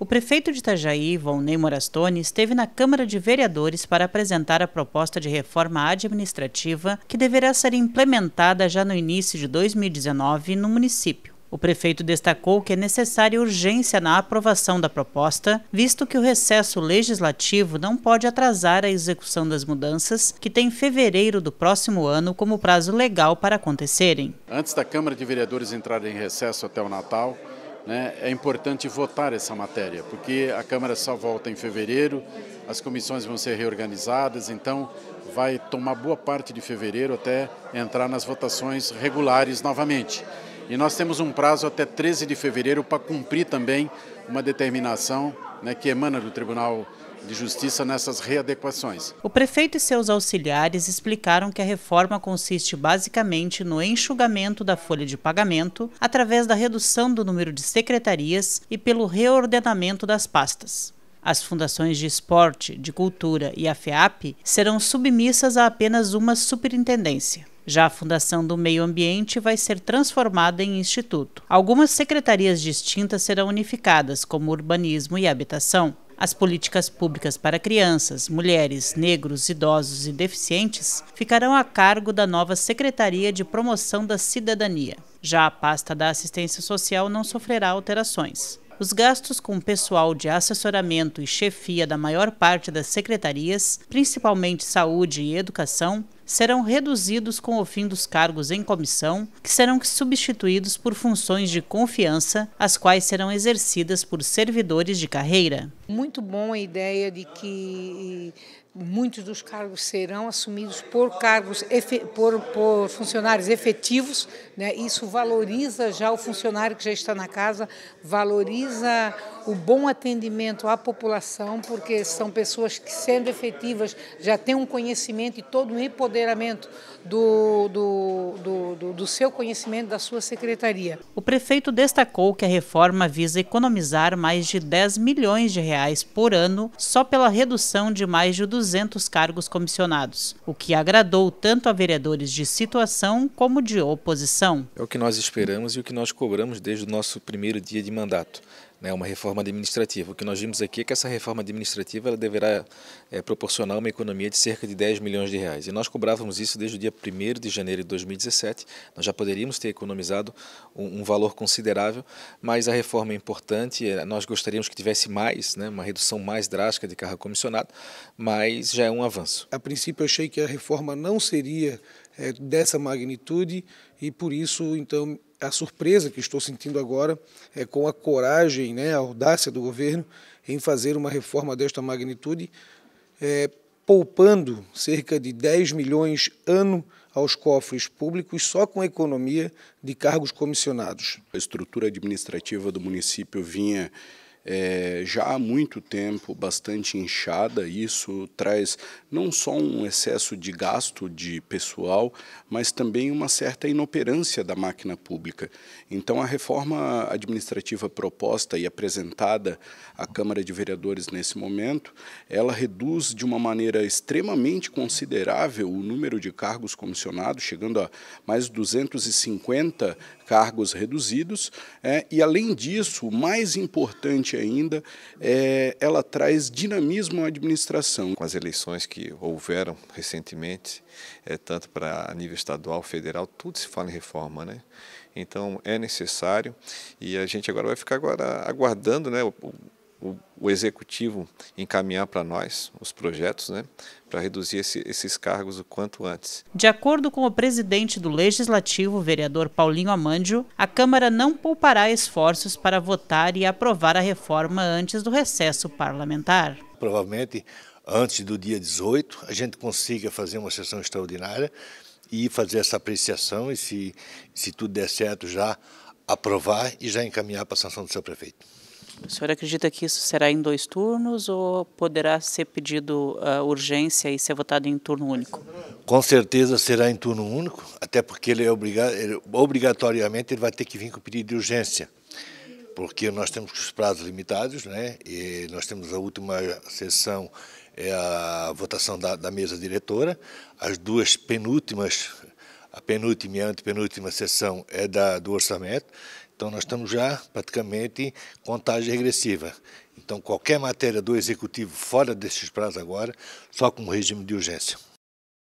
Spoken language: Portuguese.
O prefeito de Itajaí, Volney Morastone, esteve na Câmara de Vereadores para apresentar a proposta de reforma administrativa que deverá ser implementada já no início de 2019 no município. O prefeito destacou que é necessária urgência na aprovação da proposta, visto que o recesso legislativo não pode atrasar a execução das mudanças, que tem fevereiro do próximo ano como prazo legal para acontecerem. Antes da Câmara de Vereadores entrar em recesso até o Natal, né, é importante votar essa matéria, porque a Câmara só volta em fevereiro, as comissões vão ser reorganizadas, então vai tomar boa parte de fevereiro até entrar nas votações regulares novamente. E nós temos um prazo até 13 de fevereiro para cumprir também uma determinação né, que emana do Tribunal de justiça nessas readequações. O prefeito e seus auxiliares explicaram que a reforma consiste basicamente no enxugamento da folha de pagamento através da redução do número de secretarias e pelo reordenamento das pastas. As fundações de esporte, de cultura e a FEAP serão submissas a apenas uma superintendência. Já a Fundação do Meio Ambiente vai ser transformada em instituto. Algumas secretarias distintas serão unificadas, como urbanismo e habitação as políticas públicas para crianças, mulheres, negros, idosos e deficientes ficarão a cargo da nova Secretaria de Promoção da Cidadania. Já a pasta da assistência social não sofrerá alterações. Os gastos com pessoal de assessoramento e chefia da maior parte das secretarias, principalmente saúde e educação, serão reduzidos com o fim dos cargos em comissão, que serão substituídos por funções de confiança, as quais serão exercidas por servidores de carreira. Muito bom a ideia de que eh, muitos dos cargos serão assumidos por cargos por, por funcionários efetivos, né? Isso valoriza já o funcionário que já está na casa, valoriza o bom atendimento à população, porque são pessoas que sendo efetivas já têm um conhecimento e todo um empoderamento do, do, do, do, do seu conhecimento da sua secretaria. O prefeito destacou que a reforma visa economizar mais de 10 milhões de reais por ano só pela redução de mais de 200 200 cargos comissionados, o que agradou tanto a vereadores de situação como de oposição. É o que nós esperamos e o que nós cobramos desde o nosso primeiro dia de mandato né, uma reforma administrativa. O que nós vimos aqui é que essa reforma administrativa ela deverá é, proporcionar uma economia de cerca de 10 milhões de reais. E nós cobrávamos isso desde o dia 1 de janeiro de 2017. Nós já poderíamos ter economizado um, um valor considerável, mas a reforma é importante. Eh, nós gostaríamos que tivesse mais, né, uma redução mais drástica de carga comissionada, mas já é um avanço. A princípio, eu achei que a reforma não seria é, dessa magnitude e, por isso, então, a surpresa que estou sentindo agora é com a coragem, né, a audácia do governo em fazer uma reforma desta magnitude, é, poupando cerca de 10 milhões ano aos cofres públicos só com a economia de cargos comissionados. A estrutura administrativa do município vinha é, já há muito tempo bastante inchada. Isso traz não só um excesso de gasto de pessoal, mas também uma certa inoperância da máquina pública. Então, a reforma administrativa proposta e apresentada à Câmara de Vereadores nesse momento, ela reduz de uma maneira extremamente considerável o número de cargos comissionados, chegando a mais de 250 cargos reduzidos. É, e, além disso, mais importante ainda, é, ela traz dinamismo à administração. Com as eleições que houveram recentemente, é, tanto para nível estadual, federal, tudo se fala em reforma, né? Então é necessário e a gente agora vai ficar agora aguardando, né? O, o executivo encaminhar para nós os projetos, né, para reduzir esse, esses cargos o quanto antes. De acordo com o presidente do Legislativo, vereador Paulinho Amândio, a Câmara não poupará esforços para votar e aprovar a reforma antes do recesso parlamentar. Provavelmente antes do dia 18 a gente consiga fazer uma sessão extraordinária e fazer essa apreciação e se, se tudo der certo já aprovar e já encaminhar para a sanção do seu prefeito. O senhor acredita que isso será em dois turnos ou poderá ser pedido uh, urgência e ser votado em turno único? Com certeza será em turno único, até porque ele é obrigado, ele, obrigatoriamente ele vai ter que vir com o pedido de urgência, porque nós temos os prazos limitados, né? E nós temos a última sessão é a votação da, da mesa diretora, as duas penúltimas a penúltima e a antepenúltima sessão é da, do orçamento, então nós estamos já praticamente em contagem regressiva. Então qualquer matéria do executivo fora desses prazos agora, só com regime de urgência.